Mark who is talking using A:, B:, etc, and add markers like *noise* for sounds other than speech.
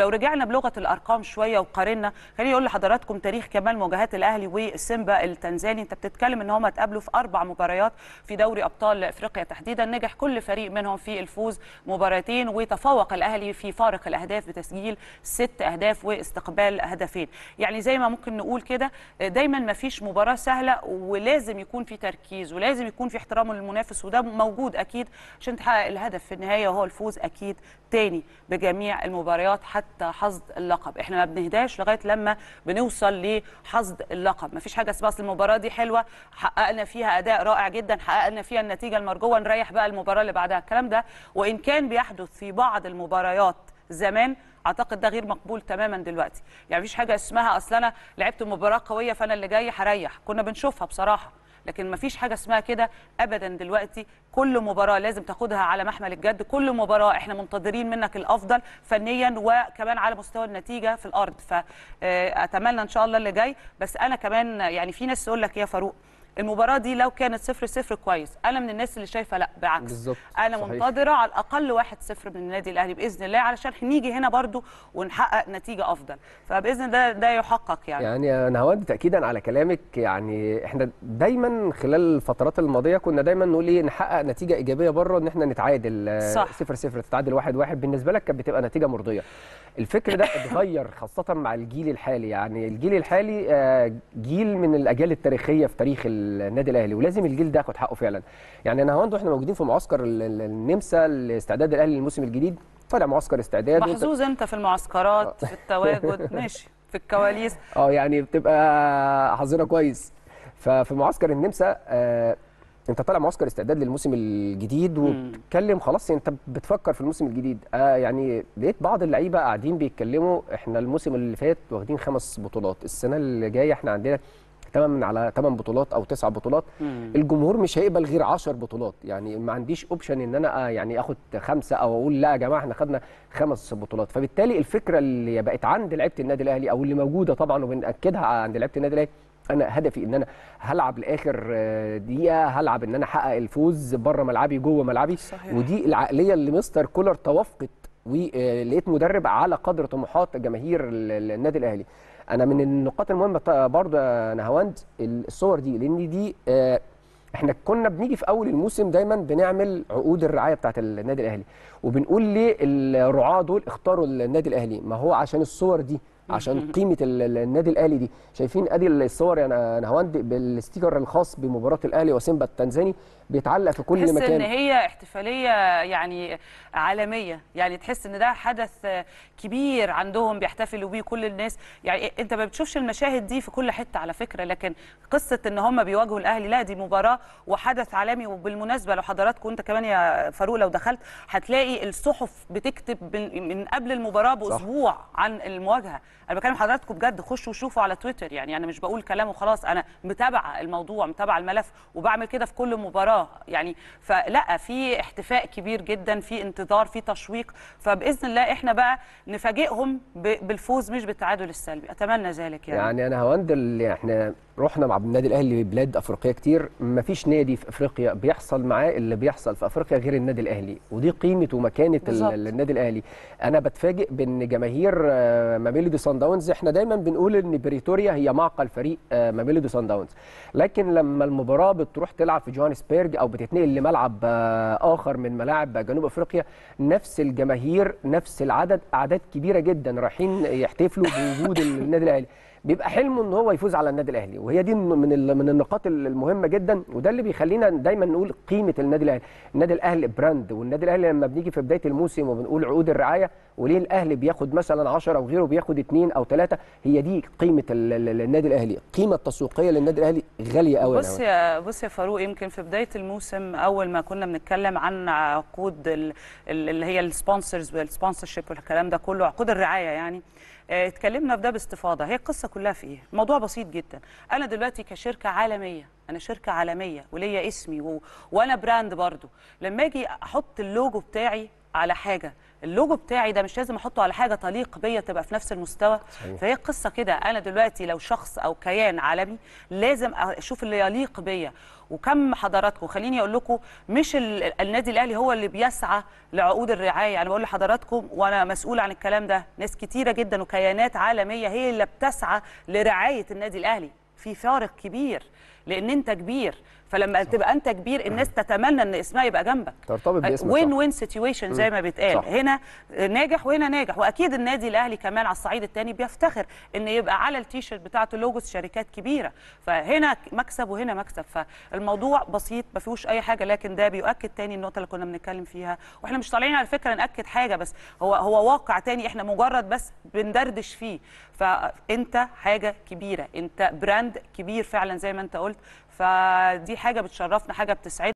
A: ولو رجعنا بلغه الارقام شويه وقارنا خليني اقول لحضراتكم تاريخ كمان مواجهات الاهلي وسيمبا التنزاني انت بتتكلم ان هم اتقابلوا في اربع مباريات في دوري ابطال افريقيا تحديدا نجح كل فريق منهم في الفوز مباراتين وتفوق الاهلي في فارق الاهداف بتسجيل ست اهداف واستقبال هدفين يعني زي ما ممكن نقول كده دايما ما فيش مباراه سهله ولازم يكون في تركيز ولازم يكون في احترام للمنافس وده موجود اكيد عشان تحقق الهدف في النهايه وهو الفوز اكيد تاني بجميع المباريات حتى حتى حصد اللقب احنا ما بنهداش لغايه لما بنوصل لحصد اللقب ما فيش حاجه اسمها اصل المباراه دي حلوه حققنا فيها اداء رائع جدا حققنا فيها النتيجه المرجوه نريح بقى المباراه اللي بعدها الكلام ده وان كان بيحدث في بعض المباريات زمان اعتقد ده غير مقبول تماما دلوقتي يعني مفيش حاجه اسمها اصل انا لعبت مباراه قويه فانا اللي جاي هريح كنا بنشوفها بصراحه لكن ما فيش حاجه اسمها كده ابدا دلوقتي كل مباراه لازم تاخدها على محمل الجد كل مباراه احنا منتظرين منك الافضل فنيا وكمان على مستوى النتيجه في الارض فاتمنى ان شاء الله اللي جاي بس انا كمان يعني في ناس تقول لك يا فاروق المباراه دي لو كانت 0 0 كويس انا من الناس اللي شايفه لا بعكس بالزبط. انا صحيح. منتظره على الاقل 1 0 من النادي الاهلي باذن الله علشان نيجي هنا برده ونحقق نتيجه افضل فباذن الله ده يحقق يعني
B: يعني انا هودي تاكيدا على كلامك يعني احنا دايما خلال الفترات الماضيه كنا دايما نقول ايه نحقق نتيجه ايجابيه بره ان احنا نتعادل 0 0 تتعادل 1 1 بالنسبه لك كانت بتبقى نتيجه مرضيه الفكر ده اتغير *laughs* خاصه مع الجيل الحالي يعني الجيل الحالي آه، جيل من الاجيال التاريخيه في تاريخ النادي الاهلي ولازم الجيل ده ياخد حقه فعلا يعني انا هوندو احنا موجودين في معسكر النمسا لاستعداد الاهلي للموسم الجديد طالع معسكر استعداد محظوظ
A: انت في المعسكرات في التواجد *laughs* ماشي في الكواليس
B: اه يعني بتبقى حظنا كويس ففي معسكر النمسا آه انت طالع معسكر استعداد للموسم الجديد وتتكلم خلاص انت بتفكر في الموسم الجديد آه يعني لقيت بعض اللعيبه قاعدين بيتكلموا احنا الموسم اللي فات واخدين خمس بطولات السنه اللي جايه احنا عندنا 8 على 8 بطولات او 9 بطولات مم. الجمهور مش هيقبل غير 10 بطولات يعني ما عنديش اوبشن ان انا آه، يعني اخد خمسه او اقول لا يا جماعه احنا خدنا خمس بطولات فبالتالي الفكره اللي بقت عند لعيبه النادي الاهلي او اللي موجوده طبعا وبناكدها عند لعيبه النادي الاهلي انا هدفي ان انا هلعب لاخر آه، دقيقه هلعب ان انا احقق الفوز بره ملعبي جوه ملعبي صحيح. ودي العقليه اللي مستر كولر توافقت ولقيت آه، مدرب على قدر طموحات جماهير النادي الاهلي انا من النقاط المهمه برضه يا نهاوند الصور دي لان دي آه، احنا كنا بنيجي في اول الموسم دايما بنعمل عقود الرعايه بتاعه النادي الاهلي وبنقول ليه الرعاه دول اختاروا النادي الاهلي ما هو عشان الصور دي عشان قيمه النادي الاهلي دي شايفين ادي الصور يا يعني نهواند بالستيكر الخاص بمباراه الاهلي وسيمبا التنزاني بيتعلق في كل مكان تحس ان
A: هي احتفاليه يعني عالميه يعني تحس ان ده حدث كبير عندهم بيحتفلوا بيه كل الناس يعني انت ما بتشوفش المشاهد دي في كل حته على فكره لكن قصه ان هم بيواجهوا الاهلي لا دي مباراه وحدث عالمي وبالمناسبه لو حضراتكم انت كمان يا فاروق لو دخلت هتلاقي الصحف بتكتب من قبل المباراه باسبوع عن المواجهه انا بكلم حضراتكم بجد خشوا وشوفوا على تويتر يعني انا مش بقول كلام وخلاص انا متابعه الموضوع متابعه الملف وبعمل كده في كل مباراه يعني فلا في احتفاء كبير جدا في انتظار في تشويق فباذن الله احنا بقى نفاجئهم بالفوز مش بالتعادل السلبي اتمنى ذلك يعني يعني
B: انا هوندل احنا رحنا مع النادي الاهلي لبلاد افريقيه كتير ما فيش نادي في افريقيا بيحصل معاه اللي بيحصل في افريقيا غير النادي الاهلي ودي قيمه ومكانه النادي الاهلي انا بتفاجئ بان جماهير ماميلودي سان داونز احنا دايما بنقول ان بريتوريا هي معقل فريق ماميلودي سان داونز لكن لما المباراه بتروح تلعب في جوهانسبرج او بتتنقل لملعب آه، اخر من ملاعب جنوب افريقيا نفس الجماهير نفس العدد اعداد كبيره جدا رايحين يحتفلوا بوجود النادي الاهلي بيبقى حلمه ان هو يفوز على النادي الاهلي وهي دي من من النقاط المهمه جدا وده اللي بيخلينا دايما نقول قيمه النادي الاهلي النادي الاهلي براند والنادي الاهلي لما بنيجي في بدايه الموسم وبنقول عقود الرعايه وليه الاهلي بياخد مثلا 10 وغيره بياخد 2 او 3 هي دي قيمه النادي الاهلي القيمه التسويقيه للنادي الاهلي غاليه قوي بص
A: يا بص يا فاروق يمكن في بدايه الموسم اول ما كنا بنتكلم عن عقود اللي هي السبونسرز والسبونسرشيب والكلام ده كله عقود الرعايه يعني آه، اتكلمنا في ده باستفاضه هي قصه كلها في ايه الموضوع بسيط جدا انا دلوقتي كشركه عالميه انا شركه عالميه وليا اسمي و... وانا براند برضو لما اجي احط اللوجو بتاعي على حاجه اللوجو بتاعي ده مش لازم احطه على حاجه تليق بيا تبقى في نفس المستوى صحيح. فهي قصه كده انا دلوقتي لو شخص او كيان عالمي لازم اشوف اللي يليق بيا وكم حضراتكم خليني اقول لكم مش النادي الاهلي هو اللي بيسعى لعقود الرعايه انا بقول لحضراتكم وانا مسؤول عن الكلام ده ناس كتيره جدا وكيانات عالميه هي اللي بتسعى لرعايه النادي الاهلي في فارق كبير لان انت كبير فلما صح. تبقى انت كبير الناس تتمنى ان اسمها يبقى جنبك
B: ترتبط باسمك وين
A: وين سيتويشن زي ما بيتقال هنا ناجح وهنا ناجح واكيد النادي الاهلي كمان على الصعيد الثاني بيفتخر ان يبقى على التيشيرت بتاعته لوجوس شركات كبيره فهنا مكسب وهنا مكسب فالموضوع بسيط ما فيهوش اي حاجه لكن ده بيؤكد تاني النقطه اللي كنا بنتكلم فيها واحنا مش طالعين على فكره ناكد حاجه بس هو هو واقع تاني احنا مجرد بس بندردش فيه فانت حاجه كبيره انت براند كبير فعلا زي ما انت قلت فدي حاجه بتشرفنا حاجه بتسعدنا